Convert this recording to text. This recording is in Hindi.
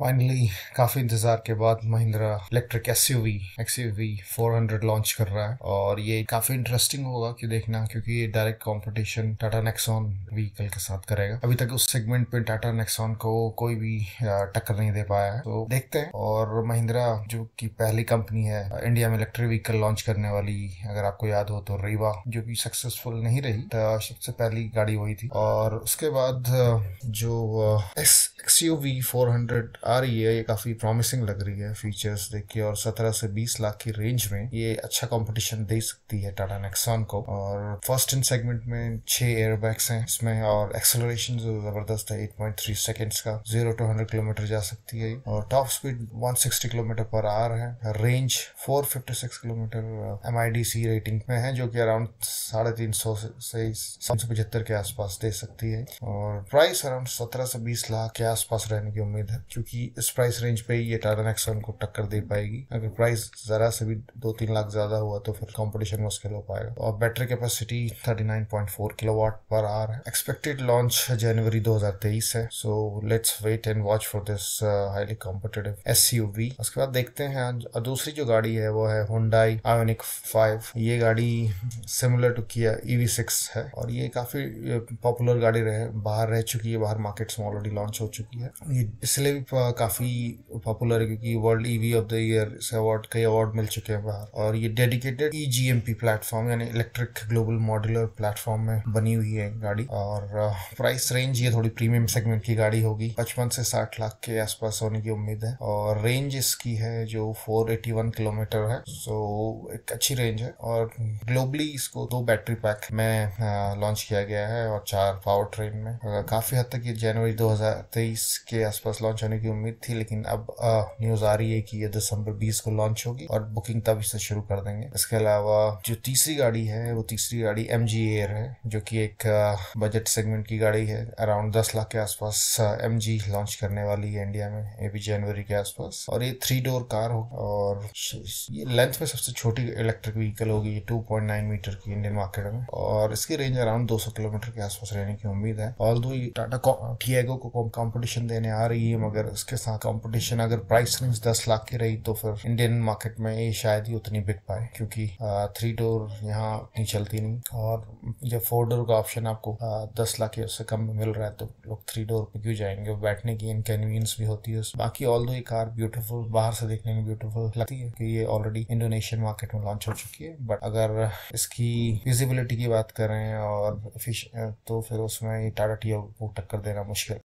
फाइनली काफी इंतजार के बाद Mahindra electric S U V X U V four hundred launch कर रहा है और ये काफी इंटरेस्टिंग होगा कि देखना क्योंकि ये direct competition Tata Nexon vehicle के साथ करेगा अभी तक उस सेगमेंट पे टाटा नेक्सॉन को कोई भी टक्कर नहीं दे पाया है तो देखते हैं और महिंद्रा जो की पहली कंपनी है इंडिया में इलेक्ट्रिक व्हीकल लॉन्च करने वाली अगर आपको याद हो तो रीवा जो की सक्सेसफुल नहीं रही सबसे पहली गाड़ी वही थी और उसके बाद जो S X U V four hundred आ रही है ये काफ़ी प्रॉमिसिंग लग रही है फीचर्स देखिए और सत्रह से बीस लाख की रेंज में ये अच्छा कंपटीशन दे सकती है टाटा नेक्सॉन को और फर्स्ट इन सेगमेंट में छह एयरबैग्स हैं इसमें और एक्सेलरेशन जो जबरदस्त है 8.3 सेकंड्स का जीरो टू हंड्रेड किलोमीटर जा सकती है और top speed 160 kilometre per hour है range six kilometre M I D C rating में है जो कि अराउंड साढ़े तीन सौ से सौ पचहत्तर के आसपास दे सकती है और प्राइस अराउंड सत्रह से बीस लाख आसपास रहने की उम्मीद है क्योंकि इस प्राइस रेंज पे ये टाटा नेक्सन को टक्कर दे पाएगी अगर प्राइस जरा से भी दो तीन लाख ज्यादा हुआ तो फिर कॉम्पिटिशन मुश्किल हो पाएगा और battery capacity thirty 39.4 kilowatt per hour है एक्सपेक्टेड लॉन्च जनवरी तेईस है so let's wait and watch for this highly competitive S उसके बाद देखते हैं दूसरी जो गाड़ी है वो है हुडाई आयोनिक फाइव ये गाड़ी similar to Kia EV six है और ये काफी पॉपुलर uh, गाड़ी रहे बाहर रह चुकी है बाहर मार्केट्स में ऑलरेडी लॉन्च हो चुकी चुकी है ये इसलिए भी काफ़ी पॉपुलर है क्योंकि world EV of the year से अवार्ड कई अवार्ड मिल चुके हैं बाहर और ये dedicated E G M P platform यानी इलेक्ट्रिक ग्लोबल मॉड्यूलर प्लेटफॉर्म में बनी हुई है गाड़ी और प्राइस uh, रेंज ये थोड़ी प्रीमियम सेगमेंट की गाड़ी होगी पचपन से साठ लाख के आसपास होने की उम्मीद है और रेंज इसकी है जो फोर किलोमीटर है सो एक अच्छी रेंज है और ग्लोबली इसको दो बैटरी पैक में लॉन्च uh, किया गया है और चार पावर ट्रेन में काफ़ी हद तक ये जनवरी 2023 बीस के आसपास लॉन्च होने की उम्मीद थी लेकिन अब न्यूज आ रही है कि ये दिसंबर बीस को लॉन्च होगी और बुकिंग तब इसे शुरू कर देंगे इसके अलावा जो तीसरी गाड़ी है वो तीसरी गाड़ी एम जी एयर है जो की एक बजट सेगमेंट की गाड़ी है अराउंड दस लाख के आसपास एम जी लॉन्च करने वाली है इंडिया में ये भी जनवरी के आसपास और ये थ्री डोर कार हो और ये लेंथ में सबसे छोटी इलेक्ट्रिक व्हीकल होगी टू पॉइंट नाइन मीटर की इंडियन मार्केट में और इसकी रेंज अराउंड दो सौ किलोमीटर के आसपास रहने की उम्मीद है ऑल दो टाटा टियागो को कॉम्पिटिशन कंपटीशन देने आ रही है मगर उसके साथ कंपटीशन अगर प्राइस रेंज दस लाख की रही तो फिर इंडियन मार्केट में ये शायद ही उतनी बिक पाए क्योंकि थ्री डोर यहाँ उतनी चलती नहीं और जब फोर डोर का ऑप्शन आपको दस लाख या उससे कम में मिल रहा है तो लोग थ्री डोर पे क्यों जाएंगे बैठने की इनकन्वीनियंस भी होती है बाकी ऑल दो ये कार ब्यूटीफुल बाहर से देखने में ब्यूटीफुल लगती है कि ये ऑलरेडी इंडोनेशियन मार्केट में लॉन्च हो चुकी है बट अगर इसकी विजिबिलिटी की बात करें और तो फिर उसमें टाटा टी को टक्कर देना मुश्किल